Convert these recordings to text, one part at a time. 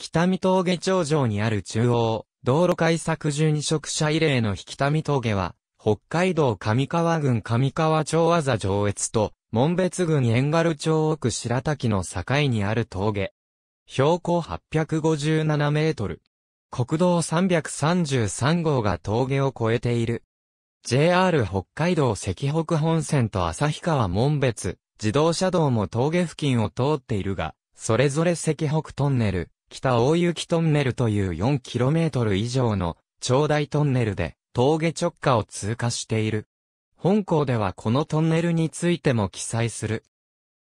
北見峠頂上にある中央、道路開削準職者慰霊の引北見峠は、北海道上川郡上川町和座上越と、門別郡遠軽町奥白滝の境にある峠。標高857メートル。国道333号が峠を越えている。JR 北海道赤北本線と旭川門別、自動車道も峠付近を通っているが、それぞれ赤北トンネル、北大雪トンネルという 4km 以上の長大トンネルで峠直下を通過している。本校ではこのトンネルについても記載する。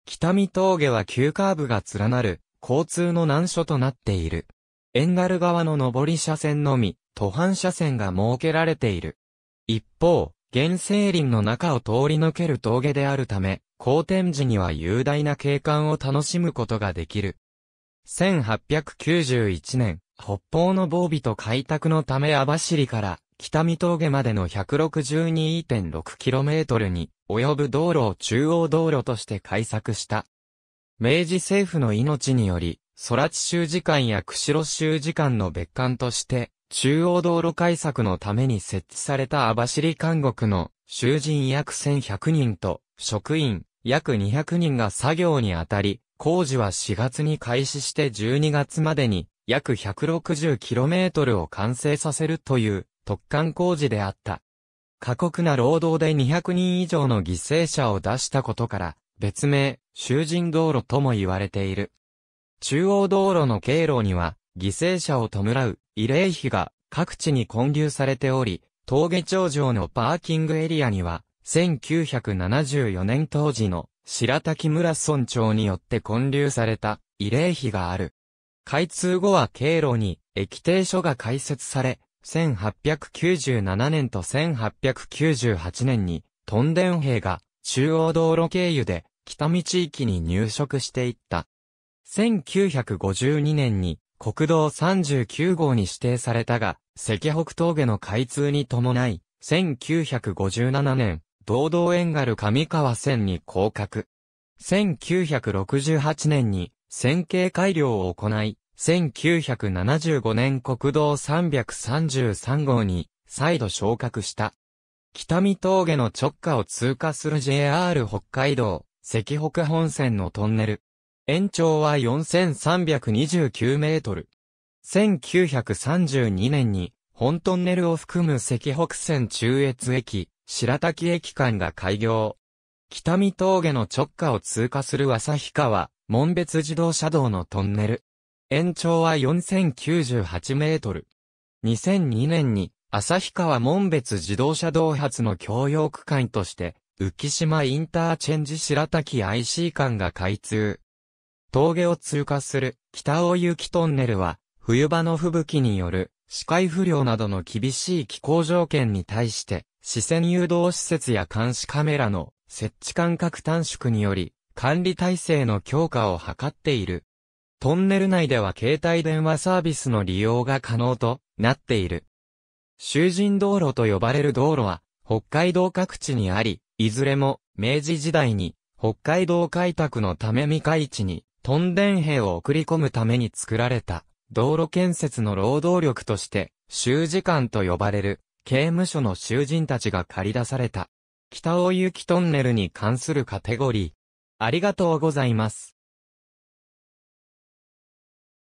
北見峠は急カーブが連なる交通の難所となっている。遠軽側の上り車線のみ、途半車線が設けられている。一方、原生林の中を通り抜ける峠であるため、好天時には雄大な景観を楽しむことができる。1891年、北方の防備と開拓のため網走から北見峠までの 162.6km に及ぶ道路を中央道路として開削した。明治政府の命により、空地州時間や釧路州時間の別館として、中央道路開削のために設置された網走監獄の囚人約1100人と職員約200人が作業にあたり、工事は4月に開始して12月までに約 160km を完成させるという特艦工事であった。過酷な労働で200人以上の犠牲者を出したことから、別名、囚人道路とも言われている。中央道路の経路には、犠牲者を弔う慰霊碑が各地に建立されており、峠頂上のパーキングエリアには、1974年当時の白滝村村長によって建立された慰霊碑がある。開通後は経路に駅停所が開設され、1897年と1898年に、トンデン兵が中央道路経由で北見地域に入植していった。1952年に国道39号に指定されたが、関北峠の開通に伴い、1957年、道道縁軽上川線に降格。1968年に線形改良を行い、1975年国道333号に再度昇格した。北見峠の直下を通過する JR 北海道、赤北本線のトンネル。延長は4329メートル。1932年に本トンネルを含む赤北線中越駅、白滝駅間が開業。北見峠の直下を通過する旭川、門別自動車道のトンネル。延長は4098メートル。2002年に、旭川門別自動車道発の共用区間として、浮島インターチェンジ白滝 IC 間が開通。峠を通過する北大雪トンネルは、冬場の吹雪による視界不良などの厳しい気候条件に対して、視線誘導施設や監視カメラの設置間隔短縮により、管理体制の強化を図っている。トンネル内では携帯電話サービスの利用が可能となっている。囚人道路と呼ばれる道路は、北海道各地にあり、いずれも明治時代に北海道開拓のため未開地にトンデン兵を送り込むために作られた道路建設の労働力として、囚時間と呼ばれる刑務所の囚人たちが借り出された、北大雪トンネルに関するカテゴリー。ありがとうございます。